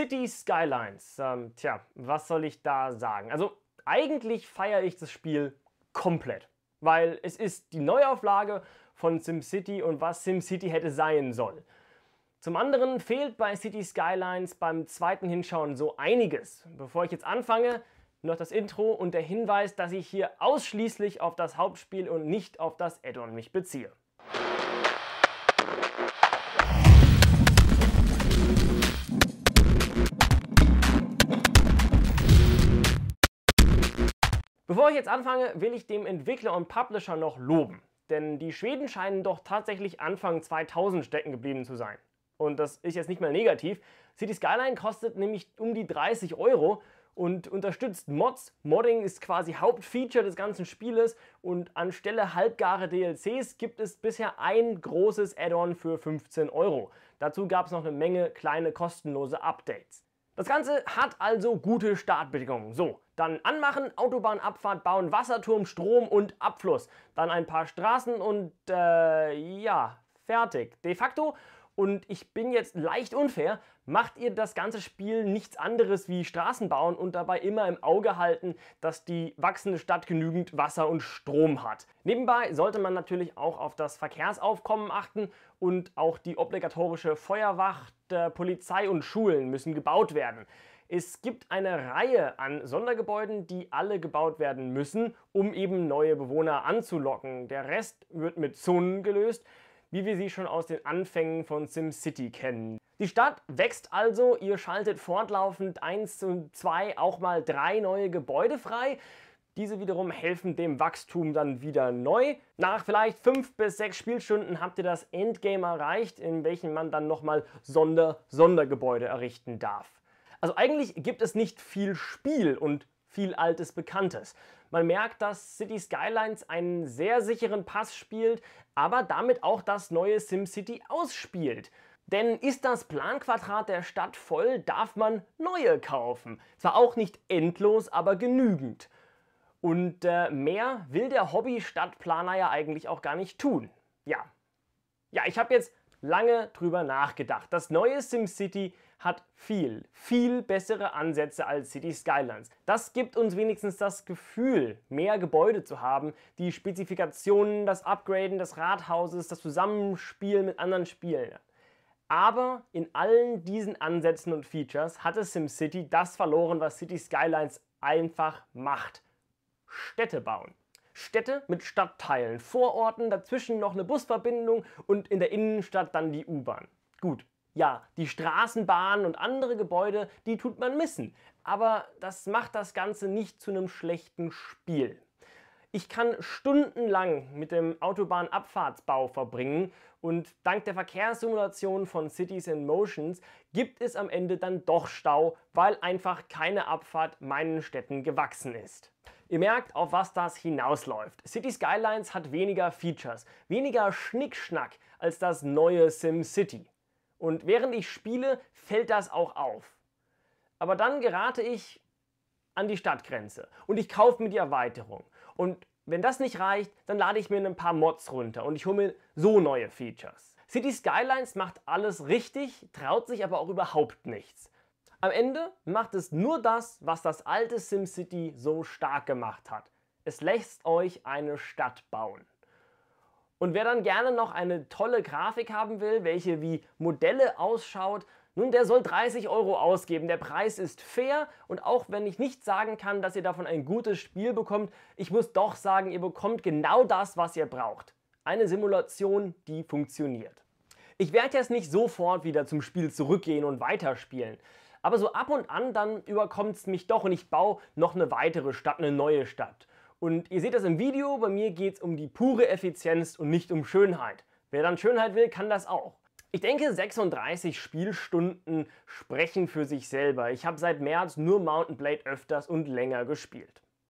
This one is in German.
City Skylines. Ähm, tja, was soll ich da sagen? Also eigentlich feiere ich das Spiel komplett, weil es ist die Neuauflage von SimCity und was SimCity hätte sein sollen. Zum anderen fehlt bei City Skylines beim zweiten Hinschauen so einiges. Bevor ich jetzt anfange, noch das Intro und der Hinweis, dass ich hier ausschließlich auf das Hauptspiel und nicht auf das Add-on mich beziehe. Bevor ich jetzt anfange, will ich dem Entwickler und Publisher noch loben. Denn die Schweden scheinen doch tatsächlich Anfang 2000 stecken geblieben zu sein. Und das ist jetzt nicht mal negativ. City Skyline kostet nämlich um die 30 Euro und unterstützt Mods. Modding ist quasi Hauptfeature des ganzen Spieles und anstelle halbgare DLCs gibt es bisher ein großes Add-on für 15 Euro. Dazu gab es noch eine Menge kleine kostenlose Updates. Das Ganze hat also gute Startbedingungen. So, dann anmachen, Autobahnabfahrt bauen, Wasserturm, Strom und Abfluss. Dann ein paar Straßen und äh, ja, fertig. De facto und ich bin jetzt leicht unfair, macht ihr das ganze Spiel nichts anderes wie Straßen bauen und dabei immer im Auge halten, dass die wachsende Stadt genügend Wasser und Strom hat. Nebenbei sollte man natürlich auch auf das Verkehrsaufkommen achten und auch die obligatorische Feuerwacht, Polizei und Schulen müssen gebaut werden. Es gibt eine Reihe an Sondergebäuden, die alle gebaut werden müssen, um eben neue Bewohner anzulocken. Der Rest wird mit Zonen gelöst wie wir sie schon aus den Anfängen von SimCity kennen. Die Stadt wächst also, ihr schaltet fortlaufend eins und zwei, auch mal drei neue Gebäude frei. Diese wiederum helfen dem Wachstum dann wieder neu. Nach vielleicht fünf bis sechs Spielstunden habt ihr das Endgame erreicht, in welchem man dann nochmal Sonder-Sondergebäude errichten darf. Also eigentlich gibt es nicht viel Spiel und viel altes Bekanntes. Man merkt, dass City Skylines einen sehr sicheren Pass spielt, aber damit auch das neue SimCity ausspielt. Denn ist das Planquadrat der Stadt voll, darf man neue kaufen. Zwar auch nicht endlos, aber genügend. Und äh, mehr will der Hobby-Stadtplaner ja eigentlich auch gar nicht tun. Ja. Ja, ich habe jetzt lange drüber nachgedacht. Das neue SimCity hat viel, viel bessere Ansätze als City Skylines. Das gibt uns wenigstens das Gefühl, mehr Gebäude zu haben, die Spezifikationen, das Upgraden des Rathauses, das Zusammenspiel mit anderen Spielen. Aber in allen diesen Ansätzen und Features hatte SimCity das verloren, was City Skylines einfach macht. Städte bauen. Städte mit Stadtteilen, Vororten, dazwischen noch eine Busverbindung und in der Innenstadt dann die U-Bahn. Gut, ja, die Straßenbahnen und andere Gebäude, die tut man missen. Aber das macht das Ganze nicht zu einem schlechten Spiel. Ich kann stundenlang mit dem Autobahnabfahrtsbau verbringen und dank der Verkehrssimulation von Cities in Motions gibt es am Ende dann doch Stau, weil einfach keine Abfahrt meinen Städten gewachsen ist. Ihr merkt, auf was das hinausläuft. City Skylines hat weniger Features, weniger Schnickschnack als das neue SimCity. Und während ich spiele, fällt das auch auf. Aber dann gerate ich an die Stadtgrenze und ich kaufe mir die Erweiterung. Und wenn das nicht reicht, dann lade ich mir ein paar Mods runter und ich hole mir so neue Features. City Skylines macht alles richtig, traut sich aber auch überhaupt nichts. Am Ende macht es nur das, was das alte SimCity so stark gemacht hat. Es lässt euch eine Stadt bauen. Und wer dann gerne noch eine tolle Grafik haben will, welche wie Modelle ausschaut nun, der soll 30 Euro ausgeben. Der Preis ist fair und auch wenn ich nicht sagen kann, dass ihr davon ein gutes Spiel bekommt, ich muss doch sagen, ihr bekommt genau das, was ihr braucht. Eine Simulation, die funktioniert. Ich werde jetzt nicht sofort wieder zum Spiel zurückgehen und weiterspielen. Aber so ab und an dann überkommt es mich doch und ich baue noch eine weitere Stadt, eine neue Stadt. Und ihr seht das im Video, bei mir geht es um die pure Effizienz und nicht um Schönheit. Wer dann Schönheit will, kann das auch. Ich denke, 36 Spielstunden sprechen für sich selber. Ich habe seit März nur Mountain Blade öfters und länger gespielt.